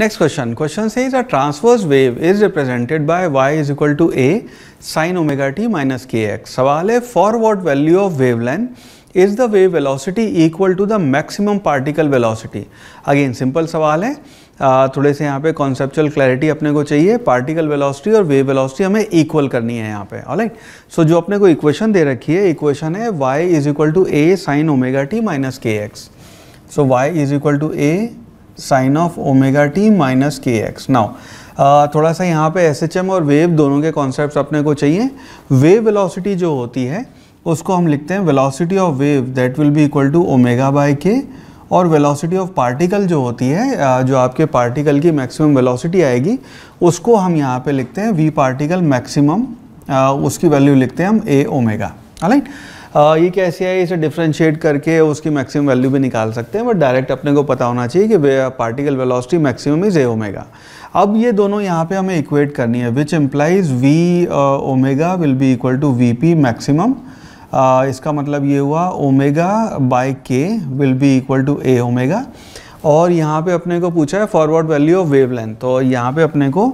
next question question से is a transverse wave is represented by Y is equal to A sine omega T minus K X सवाल है for what value of wavelength is the wave velocity equal to the maximum particle velocity again simple सवाल है थोड़े से यहाँ पे conceptual clarity अपने को चाहिए पार्टिकल वेलॉसिटी और वेव वेलॉसिटी हमें इक्वल करनी है यहाँ पे ऑलराइट सो जो अपने को इक्वेशन दे रखी है इक्वेशन है Y is equal to A sine omega T minus K X so Y is equal to A sine of omega T minus K X now थोड़ा सा यहाँ पे एस और वेव दोनों के कॉन्सेप्ट अपने को चाहिए वेव वेलोसिटी जो होती है उसको हम लिखते हैं velocity of wave that will be equal to omega by K और वेलोसिटी ऑफ पार्टिकल जो होती है जो आपके पार्टिकल की मैक्सिमम वेलोसिटी आएगी उसको हम यहाँ पे लिखते हैं वी पार्टिकल मैक्सिमम उसकी वैल्यू लिखते हैं हम ए ओमेगा हालांकि uh, ये कैसे है इसे डिफ्रेंशिएट करके उसकी मैक्सिमम वैल्यू भी निकाल सकते हैं बट डायरेक्ट अपने को पता होना चाहिए कि particle velocity maximum is A omega अब ये दोनों यहाँ पे हमें इक्वेट करनी है which implies V omega will be equal to V P maximum इसका मतलब ये हुआ omega by K will be equal to A omega और यहाँ पे अपने को पूछा है for what value of wavelength तो यहाँ पे अपने को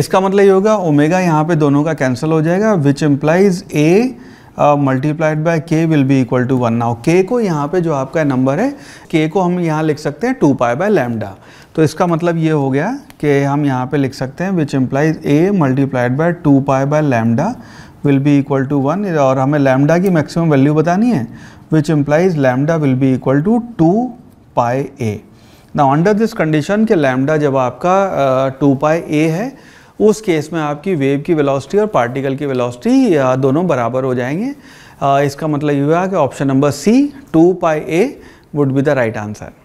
इसका मतलब ये होगा ओमेगा यहाँ पे दोनों का कैंसिल हो जाएगा which implies A multiplied by K will be equal to one now K को यहाँ पे जो आपका नंबर है के को हम यहाँ लिख सकते हैं टू पाई बाय लैमडा तो इसका मतलब ये हो गया कि हम यहाँ पे लिख सकते हैं which implies A multiplied by two pi by lambda will be equal to one और हमें लैमडा की मैक्सिमम वैल्यू बतानी है which implies lambda will be equal to two pi A ना अंडर दिस कंडीशन के लैमडा जब आपका to pi ए है उस केस में आपकी वेव की वेलोसिटी और पार्टिकल की वेलोसिटी दोनों बराबर हो जाएंगे इसका मतलब ये हुआ कि option number C two pi A would be the right answer